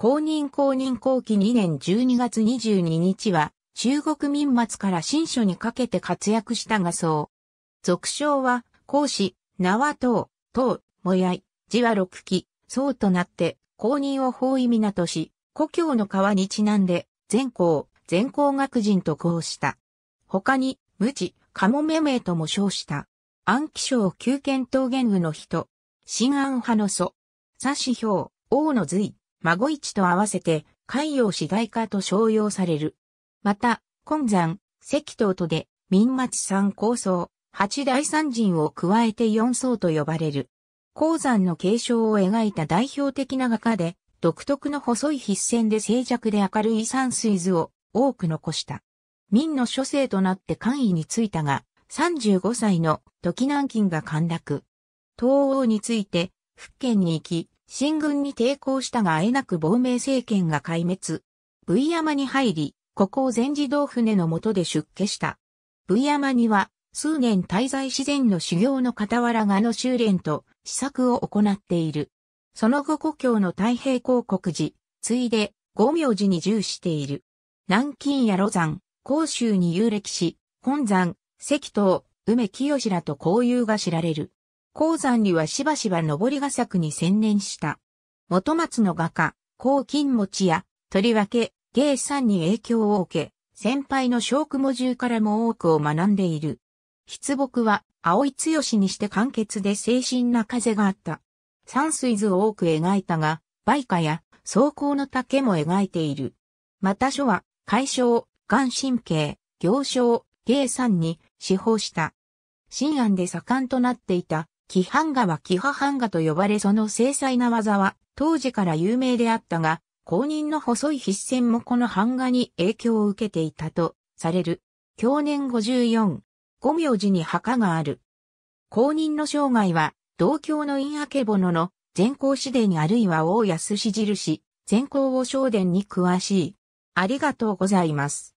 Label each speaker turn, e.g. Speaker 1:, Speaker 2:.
Speaker 1: 公認公認後期2年12月22日は、中国民末から新書にかけて活躍した画像。俗称は、孔子、縄等、等、もやい、字は六期、僧となって、公認を包囲港し、故郷の川にちなんで、全校、全校学人とこうした。他に、無知、かもめ名とも称した。暗記賞旧県等言具の人、新安派の祖、佐志表、王の随、孫市と合わせて、海洋市第化と称揚される。また、金山、石東とで、民町三高層、八大山人を加えて四層と呼ばれる。鉱山の継承を描いた代表的な画家で、独特の細い筆線で静寂で明るい山水図を多く残した。民の諸生となって官位についたが、35歳の時南京が陥落。東欧について、福建に行き、新軍に抵抗したがあえなく亡命政権が壊滅。V 山に入り、ここを全自動船の下で出家した。V 山には、数年滞在自然の修行の傍らがの修練と、施策を行っている。その後故郷の太平広国寺、ついで、五明寺に従している。南京や露山、甲州に遊歴し、本山、石東、梅清らと交友が知られる。鉱山にはしばしば登りが作に専念した。元松の画家、高金持や、とりわけ、芸さんに影響を受け、先輩の小雲中からも多くを学んでいる。筆木は、青い強しにして簡潔で精神な風があった。山水図を多く描いたが、梅花や草稿の竹も描いている。また書は、解消、眼神経、行商、芸んに司法した。新案で盛んとなっていた木版画は木ハ版画と呼ばれその精細な技は当時から有名であったが、後任の細い筆線もこの版画に影響を受けていたとされる。享年54、五名字に墓がある。後任の生涯は、同郷の陰明けぼのの善光師にあるいは大安し印、善光を正殿に詳しい。ありがとうございます。